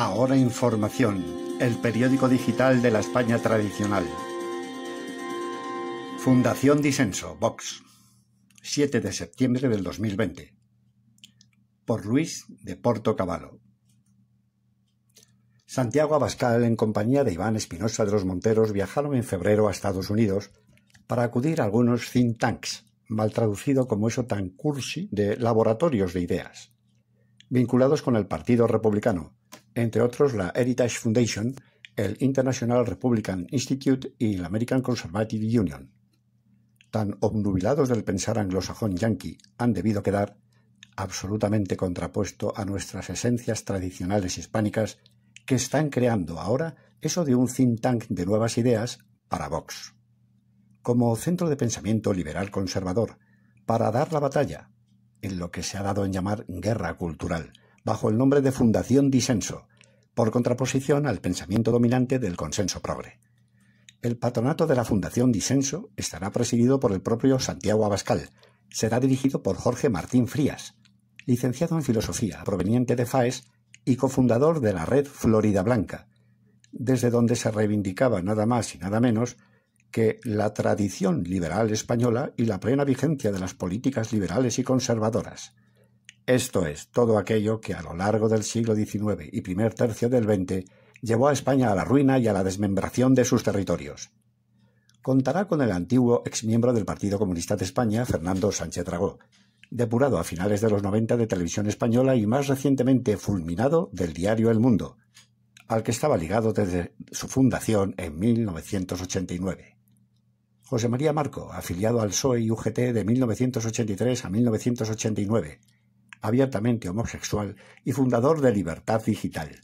Ahora Información, el periódico digital de la España tradicional. Fundación Disenso, Vox, 7 de septiembre del 2020. Por Luis de Porto Caballo. Santiago Abascal, en compañía de Iván Espinosa de los Monteros, viajaron en febrero a Estados Unidos para acudir a algunos think tanks, mal traducido como eso tan cursi de laboratorios de ideas, vinculados con el Partido Republicano, entre otros la Heritage Foundation, el International Republican Institute y la American Conservative Union. Tan obnubilados del pensar anglosajón yanqui han debido quedar, absolutamente contrapuesto a nuestras esencias tradicionales hispánicas, que están creando ahora eso de un think tank de nuevas ideas para Vox. Como centro de pensamiento liberal conservador, para dar la batalla, en lo que se ha dado en llamar guerra cultural, bajo el nombre de Fundación Disenso, por contraposición al pensamiento dominante del consenso progre. El patronato de la Fundación Disenso estará presidido por el propio Santiago Abascal. Será dirigido por Jorge Martín Frías, licenciado en Filosofía, proveniente de FAES y cofundador de la red Florida Blanca, desde donde se reivindicaba nada más y nada menos que la tradición liberal española y la plena vigencia de las políticas liberales y conservadoras. Esto es, todo aquello que a lo largo del siglo XIX y primer tercio del XX llevó a España a la ruina y a la desmembración de sus territorios. Contará con el antiguo exmiembro del Partido Comunista de España, Fernando Sánchez Dragó, depurado a finales de los 90 de Televisión Española y más recientemente fulminado del diario El Mundo, al que estaba ligado desde su fundación en 1989. José María Marco, afiliado al PSOE y UGT de 1983 a 1989, abiertamente homosexual y fundador de Libertad Digital.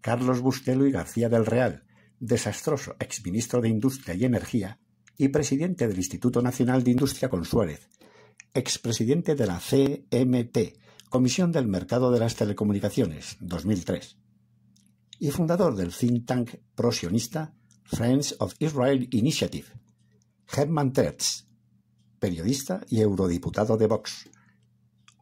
Carlos Bustelo y García del Real, desastroso exministro de Industria y Energía y presidente del Instituto Nacional de Industria con Suárez, expresidente de la CMT, Comisión del Mercado de las Telecomunicaciones, 2003, y fundador del think tank prosionista Friends of Israel Initiative, Herman Tertz, periodista y eurodiputado de Vox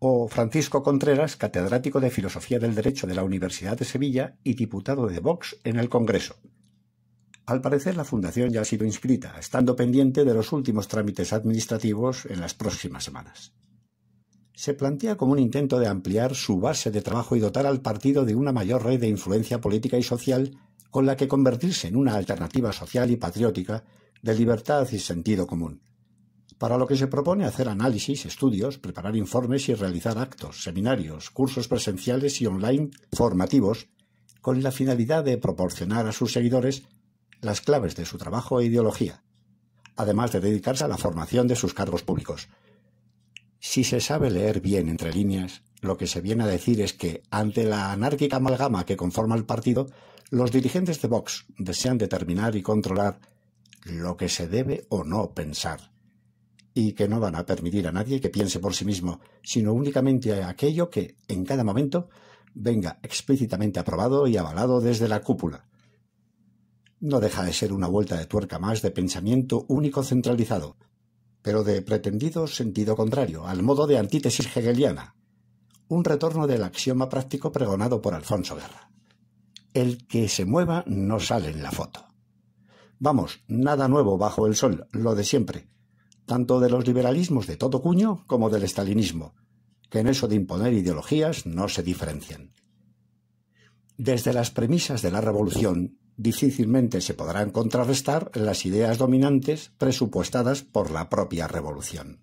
o Francisco Contreras, catedrático de Filosofía del Derecho de la Universidad de Sevilla y diputado de Vox en el Congreso. Al parecer la fundación ya ha sido inscrita, estando pendiente de los últimos trámites administrativos en las próximas semanas. Se plantea como un intento de ampliar su base de trabajo y dotar al partido de una mayor red de influencia política y social con la que convertirse en una alternativa social y patriótica de libertad y sentido común para lo que se propone hacer análisis, estudios, preparar informes y realizar actos, seminarios, cursos presenciales y online formativos, con la finalidad de proporcionar a sus seguidores las claves de su trabajo e ideología, además de dedicarse a la formación de sus cargos públicos. Si se sabe leer bien entre líneas, lo que se viene a decir es que, ante la anárquica amalgama que conforma el partido, los dirigentes de Vox desean determinar y controlar lo que se debe o no pensar y que no van a permitir a nadie que piense por sí mismo, sino únicamente aquello que, en cada momento, venga explícitamente aprobado y avalado desde la cúpula. No deja de ser una vuelta de tuerca más de pensamiento único centralizado, pero de pretendido sentido contrario, al modo de antítesis hegeliana. Un retorno del axioma práctico pregonado por Alfonso Guerra. El que se mueva no sale en la foto. Vamos, nada nuevo bajo el sol, lo de siempre, tanto de los liberalismos de todo cuño como del estalinismo, que en eso de imponer ideologías no se diferencian. Desde las premisas de la revolución difícilmente se podrán contrarrestar las ideas dominantes presupuestadas por la propia revolución.